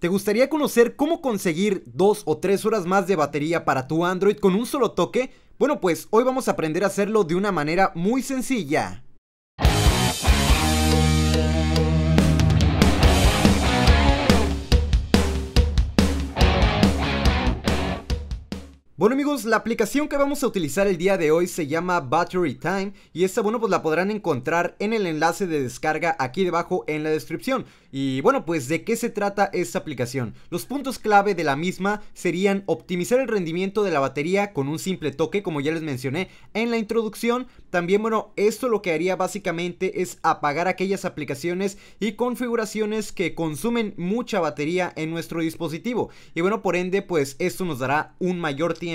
¿Te gustaría conocer cómo conseguir dos o tres horas más de batería para tu Android con un solo toque? Bueno, pues hoy vamos a aprender a hacerlo de una manera muy sencilla. Bueno amigos, la aplicación que vamos a utilizar el día de hoy se llama Battery Time y esta bueno pues la podrán encontrar en el enlace de descarga aquí debajo en la descripción. Y bueno pues de qué se trata esta aplicación. Los puntos clave de la misma serían optimizar el rendimiento de la batería con un simple toque como ya les mencioné en la introducción. También bueno esto lo que haría básicamente es apagar aquellas aplicaciones y configuraciones que consumen mucha batería en nuestro dispositivo. Y bueno por ende pues esto nos dará un mayor tiempo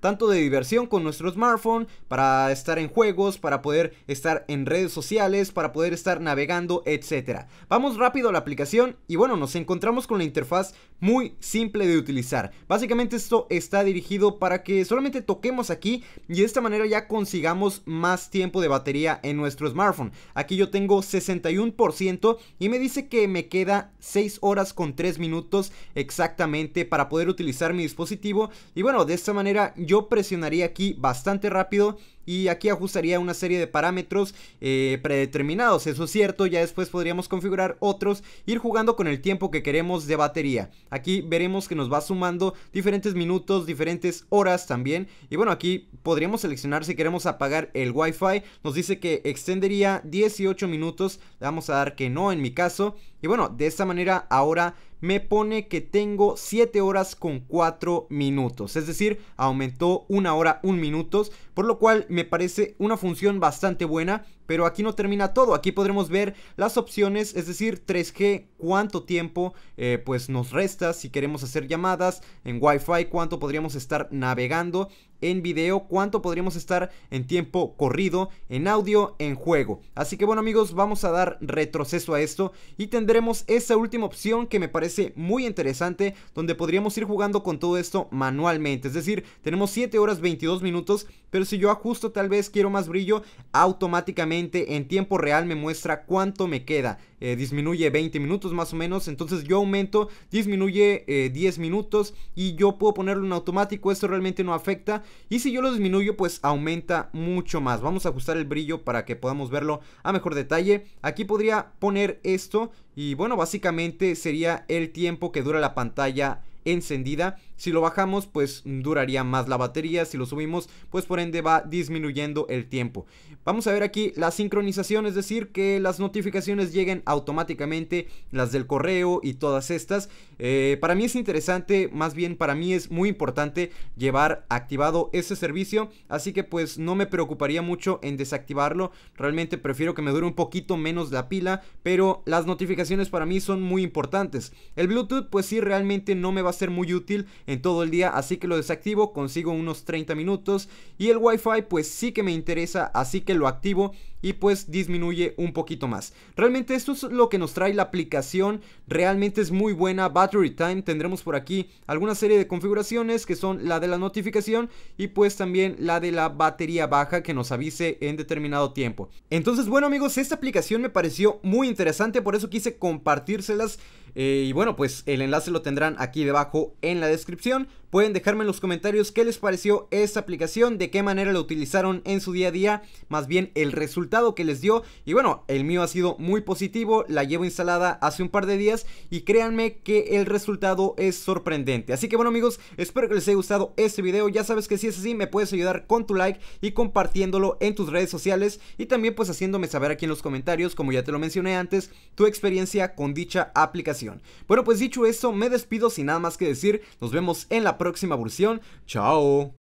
tanto de diversión con nuestro smartphone, para estar en juegos, para poder estar en redes sociales, para poder estar navegando, etcétera Vamos rápido a la aplicación y bueno, nos encontramos con la interfaz muy simple de utilizar. Básicamente esto está dirigido para que solamente toquemos aquí y de esta manera ya consigamos más tiempo de batería en nuestro smartphone. Aquí yo tengo 61% y me dice que me queda 6 horas con 3 minutos exactamente para poder utilizar mi dispositivo y bueno, de esta manera yo presionaría aquí bastante rápido y aquí ajustaría una serie de parámetros eh, predeterminados, eso es cierto, ya después podríamos configurar otros, ir jugando con el tiempo que queremos de batería. Aquí veremos que nos va sumando diferentes minutos, diferentes horas también, y bueno, aquí podríamos seleccionar si queremos apagar el Wi-Fi, nos dice que extendería 18 minutos, le vamos a dar que no en mi caso, y bueno, de esta manera ahora me pone que tengo 7 horas con 4 minutos, es decir, aumentó una hora 1 minutos, por lo cual me parece una función bastante buena, pero aquí no termina todo. Aquí podremos ver las opciones, es decir, 3G, cuánto tiempo eh, pues nos resta si queremos hacer llamadas en Wi-Fi, cuánto podríamos estar navegando en video, cuánto podríamos estar en tiempo corrido, en audio, en juego. Así que bueno amigos, vamos a dar retroceso a esto y tendremos esa última opción que me parece muy interesante, donde podríamos ir jugando con todo esto manualmente. Es decir, tenemos 7 horas 22 minutos, pero si yo ajusto tal vez quiero más brillo, automáticamente en tiempo real me muestra cuánto me queda. Eh, disminuye 20 minutos más o menos. Entonces yo aumento, disminuye 10 eh, minutos y yo puedo ponerlo en automático. Esto realmente no afecta. Y si yo lo disminuyo, pues aumenta mucho más. Vamos a ajustar el brillo para que podamos verlo a mejor detalle. Aquí podría poner esto y bueno, básicamente sería el tiempo que dura la pantalla encendida si lo bajamos, pues duraría más la batería. Si lo subimos, pues por ende va disminuyendo el tiempo. Vamos a ver aquí la sincronización, es decir, que las notificaciones lleguen automáticamente, las del correo y todas estas. Eh, para mí es interesante, más bien para mí es muy importante llevar activado ese servicio. Así que pues no me preocuparía mucho en desactivarlo. Realmente prefiero que me dure un poquito menos la pila, pero las notificaciones para mí son muy importantes. El Bluetooth pues sí realmente no me va a ser muy útil en todo el día, así que lo desactivo, consigo unos 30 minutos y el wifi pues sí que me interesa, así que lo activo y pues disminuye un poquito más. Realmente esto es lo que nos trae la aplicación, realmente es muy buena. Battery Time, tendremos por aquí alguna serie de configuraciones que son la de la notificación y pues también la de la batería baja que nos avise en determinado tiempo. Entonces bueno amigos, esta aplicación me pareció muy interesante, por eso quise compartírselas. Eh, y bueno, pues el enlace lo tendrán aquí debajo en la descripción. Pueden dejarme en los comentarios qué les pareció esta aplicación, de qué manera la utilizaron en su día a día, más bien el resultado que les dio. Y bueno, el mío ha sido muy positivo, la llevo instalada hace un par de días y créanme que el resultado es sorprendente. Así que bueno amigos, espero que les haya gustado este video. Ya sabes que si es así, me puedes ayudar con tu like y compartiéndolo en tus redes sociales y también pues haciéndome saber aquí en los comentarios, como ya te lo mencioné antes, tu experiencia con dicha aplicación. Bueno, pues dicho esto, me despido sin nada más que decir. Nos vemos en la próxima versión Chao.